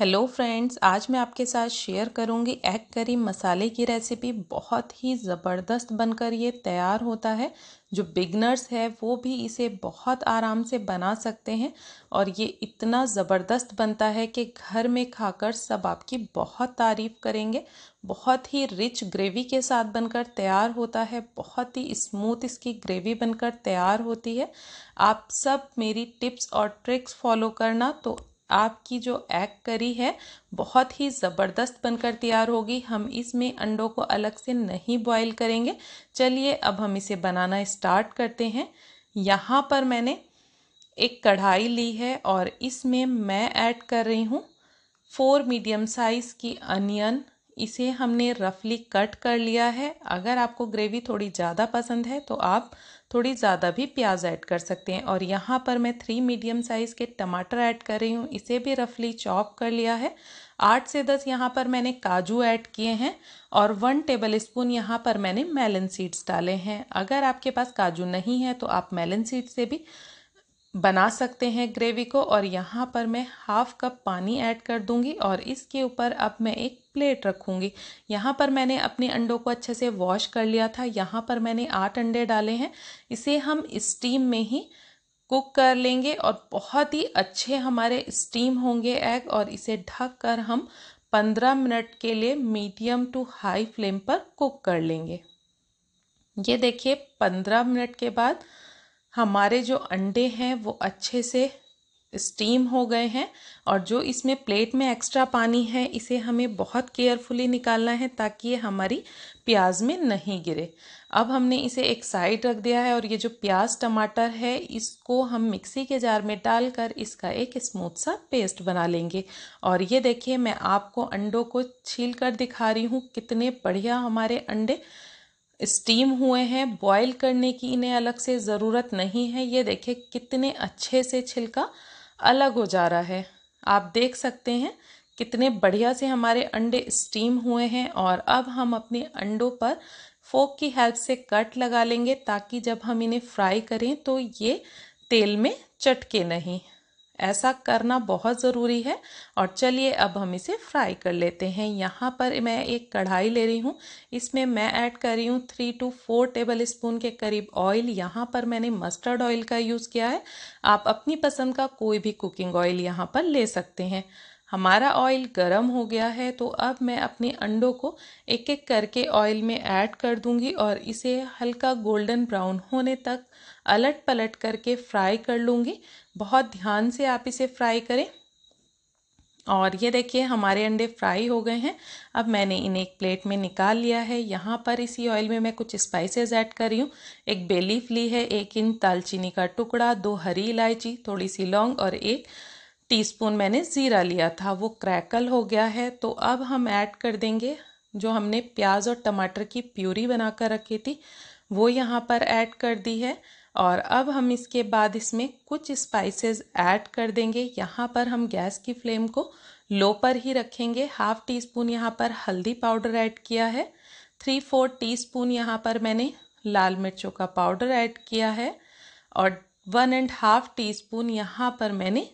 hello friends आज मैं आपके साथ शेयर करूंगी एग करी मसाले की रेसिपी बहुत ही ज़बरदस्त बनकर ये तैयार होता है जो बिगनर्स है वो भी इसे बहुत आराम से बना सकते हैं और ये इतना ज़बरदस्त बनता है कि घर में खाकर सब आपकी बहुत तारीफ़ करेंगे बहुत ही रिच ग्रेवी के साथ बनकर तैयार होता है बहुत ही स्मूथ इसकी ग्रेवी बनकर तैयार होती है आप सब मेरी टिप्स और ट्रिक्स फॉलो करना तो आपकी जो एग करी है बहुत ही ज़बरदस्त बनकर तैयार होगी हम इसमें अंडों को अलग से नहीं बॉईल करेंगे चलिए अब हम इसे बनाना स्टार्ट करते हैं यहाँ पर मैंने एक कढ़ाई ली है और इसमें मैं ऐड कर रही हूँ फोर मीडियम साइज़ की अनियन इसे हमने रफली कट कर लिया है अगर आपको ग्रेवी थोड़ी ज़्यादा पसंद है तो आप थोड़ी ज़्यादा भी प्याज ऐड कर सकते हैं और यहाँ पर मैं थ्री मीडियम साइज़ के टमाटर ऐड कर रही हूँ इसे भी रफली चॉप कर लिया है आठ से दस यहाँ पर मैंने काजू ऐड किए हैं और वन टेबल स्पून यहाँ पर मैंने मेलन सीड्स डाले हैं अगर आपके पास काजू नहीं है तो आप मेलन सीड्स से भी बना सकते हैं ग्रेवी को और यहाँ पर मैं हाफ़ कप पानी ऐड कर दूंगी और इसके ऊपर अब मैं एक प्लेट रखूंगी यहाँ पर मैंने अपने अंडों को अच्छे से वॉश कर लिया था यहाँ पर मैंने आठ अंडे डाले हैं इसे हम स्टीम में ही कुक कर लेंगे और बहुत ही अच्छे हमारे स्टीम होंगे एग और इसे ढक कर हम पंद्रह मिनट के लिए मीडियम टू हाई फ्लेम पर कुक कर लेंगे ये देखिए पंद्रह मिनट के बाद हमारे जो अंडे हैं वो अच्छे से स्टीम हो गए हैं और जो इसमें प्लेट में एक्स्ट्रा पानी है इसे हमें बहुत केयरफुली निकालना है ताकि ये हमारी प्याज में नहीं गिरे अब हमने इसे एक साइड रख दिया है और ये जो प्याज टमाटर है इसको हम मिक्सी के जार में डालकर इसका एक स्मूथ सा पेस्ट बना लेंगे और ये देखिए मैं आपको अंडों को छील कर दिखा रही हूँ कितने बढ़िया हमारे अंडे स्टीम हुए हैं बॉयल करने की इन्हें अलग से ज़रूरत नहीं है ये देखिए कितने अच्छे से छिलका अलग हो जा रहा है आप देख सकते हैं कितने बढ़िया से हमारे अंडे स्टीम हुए हैं और अब हम अपने अंडों पर फोक की हेल्प से कट लगा लेंगे ताकि जब हम इन्हें फ्राई करें तो ये तेल में चटके नहीं ऐसा करना बहुत ज़रूरी है और चलिए अब हम इसे फ्राई कर लेते हैं यहाँ पर मैं एक कढ़ाई ले रही हूँ इसमें मैं ऐड कर रही हूँ three to four tablespoon के करीब ऑयल यहाँ पर मैंने मस्टर्ड ऑयल का यूज़ किया है आप अपनी पसंद का कोई भी कुकिंग ऑयल यहाँ पर ले सकते हैं हमारा ऑयल गर्म हो गया है तो अब मैं अपने अंडों को एक एक करके ऑयल में ऐड कर दूंगी और इसे हल्का गोल्डन ब्राउन होने तक अलट पलट करके फ्राई कर लूँगी बहुत ध्यान से आप इसे फ्राई करें और ये देखिए हमारे अंडे फ्राई हो गए हैं अब मैंने इन्हें एक प्लेट में निकाल लिया है यहाँ पर इसी ऑयल में मैं कुछ स्पाइसेस ऐड कर रही हूँ एक बेलीफ ली है एक इंच दालचीनी का टुकड़ा दो हरी इलायची थोड़ी सी लौंग और एक टीस्पून मैंने ज़ीरा लिया था वो क्रैकल हो गया है तो अब हम ऐड कर देंगे जो हमने प्याज और टमाटर की प्यूरी बना कर रखी थी वो यहाँ पर ऐड कर दी है और अब हम इसके बाद इसमें कुछ स्पाइसेस ऐड कर देंगे यहाँ पर हम गैस की फ्लेम को लो पर ही रखेंगे हाफ टी स्पून यहाँ पर हल्दी पाउडर ऐड किया है थ्री फोर टी स्पून यहाँ पर मैंने लाल मिर्चों का पाउडर ऐड किया है और one and half teaspoon यहाँ पर मैंने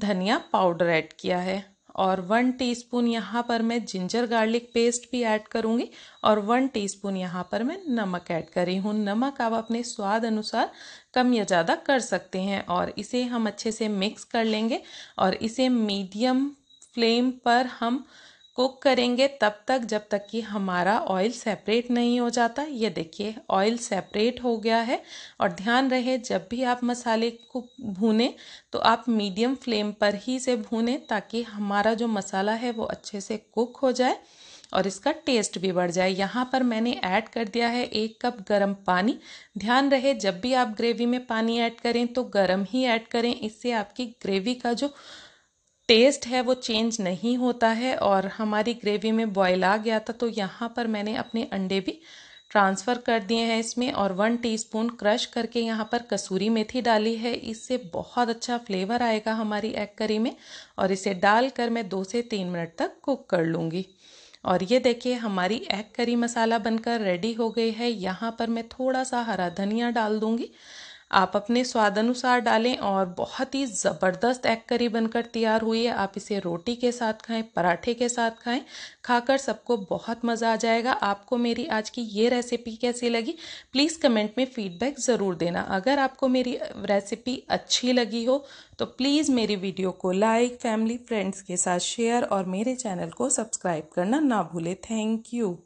धनिया पाउडर ऐड किया है और वन टीस्पून यहाँ पर मैं जिंजर गार्लिक पेस्ट भी ऐड करूँगी और वन टीस्पून यहाँ पर मैं नमक ऐड करी हूँ नमक आप अपने स्वाद अनुसार कम या ज़्यादा कर सकते हैं और इसे हम अच्छे से मिक्स कर लेंगे और इसे मीडियम फ्लेम पर हम कुक करेंगे तब तक जब तक कि हमारा ऑयल सेपरेट नहीं हो जाता ये देखिए ऑयल सेपरेट हो गया है और ध्यान रहे जब भी आप मसाले को भूनें तो आप मीडियम फ्लेम पर ही से भूनें ताकि हमारा जो मसाला है वो अच्छे से कुक हो जाए और इसका टेस्ट भी बढ़ जाए यहाँ पर मैंने ऐड कर दिया है एक कप गरम पानी ध्यान रहे जब भी आप ग्रेवी में पानी ऐड करें तो गरम ही ऐड करें इससे आपकी ग्रेवी का जो टेस्ट है वो चेंज नहीं होता है और हमारी ग्रेवी में बॉयल आ गया था तो यहाँ पर मैंने अपने अंडे भी ट्रांसफ़र कर दिए हैं इसमें और वन टीस्पून क्रश करके यहाँ पर कसूरी मेथी डाली है इससे बहुत अच्छा फ्लेवर आएगा हमारी एग करी में और इसे डालकर मैं दो से तीन मिनट तक कुक कर लूँगी और ये देखिए हमारी एग करी मसाला बनकर रेडी हो गई है यहाँ पर मैं थोड़ा सा हरा धनिया डाल दूँगी आप अपने स्वाद अनुसार डालें और बहुत ही ज़बरदस्त एग करी बनकर तैयार हुई है आप इसे रोटी के साथ खाएं पराठे के साथ खाएं खाकर सबको बहुत मज़ा आ जाएगा आपको मेरी आज की ये रेसिपी कैसी लगी प्लीज़ कमेंट में फ़ीडबैक ज़रूर देना अगर आपको मेरी रेसिपी अच्छी लगी हो तो प्लीज़ मेरी वीडियो को लाइक फैमिली फ्रेंड्स के साथ शेयर और मेरे चैनल को सब्सक्राइब करना ना भूलें थैंक यू